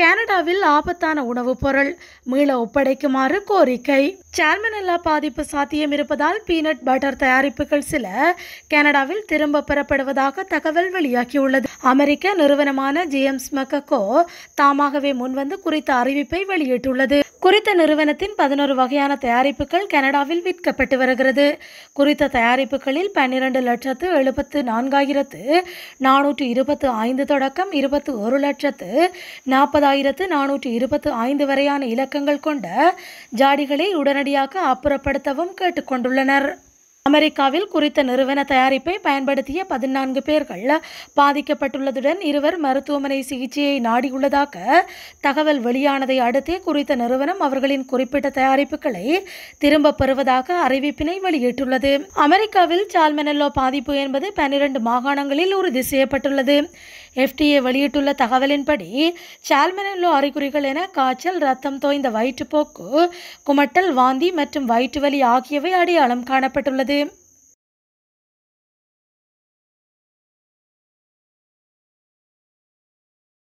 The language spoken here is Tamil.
கனடாவில் ஆபத்தான உணவுப் பொருள் மீள ஒப்படைக்குமாறு கோரிக்கை சால்மனெல்லா பாதிப்பு சாத்தியம் இருப்பதால் பீனட் பட்டர் தயாரிப்புகள் சில கனடாவில் திரும்ப பெறப்படுவதாக தகவல் வெளியாகியுள்ளது அமெரிக்க நிறுவனமான ஜேம்ஸ் மக்கோ தாமாகவே முன்வந்து குறித்த அறிவிப்பை வெளியிட்டுள்ளது குறித்த நிறுவனத்தின் பதினோரு வகையான தயாரிப்புகள் கனடாவில் விற்கப்பட்டு வருகிறது குறித்த தயாரிப்புகளில் பன்னிரண்டு லட்சத்து எழுபத்து நான்காயிரத்து நானூற்று இருபத்து ஐந்து தொடக்கம் இருபத்து ஒரு லட்சத்து நாற்பதாயிரத்து நானூற்று இருபத்து ஐந்து வரையான இலக்கங்கள் கொண்ட ஜாடிகளை உடனடியாக அப்புறப்படுத்தவும் கேட்டுக்கொண்டுள்ளனர் அமெரிக்காவில் குறித்த நிறுவன தயாரிப்பை பயன்படுத்திய பதினான்கு பேர்கள் பாதிக்கப்பட்டுள்ளதுடன் இருவர் மருத்துவமனை சிகிச்சையை நாடியுள்ளதாக தகவல் வெளியானதை அடுத்தே குறித்த நிறுவனம் அவர்களின் குறிப்பிட்ட தயாரிப்புகளை திரும்பப் பெறுவதாக அறிவிப்பினை வெளியிட்டுள்ளது அமெரிக்காவில் சால்மெனல்லோ பாதிப்பு என்பது பன்னிரண்டு மாகாணங்களில் உறுதி செய்யப்பட்டுள்ளது எஃப்டிஏ வெளியிட்டுள்ள தகவலின்படி சால்மெனல்லோ அறிகுறிகள் என காய்ச்சல் ரத்தம் தோய்ந்த வயிற்றுப்போக்கு குமட்டல் வாந்தி மற்றும் வயிற்றுவலி ஆகியவை அடையாளம் காணப்பட்டுள்ளது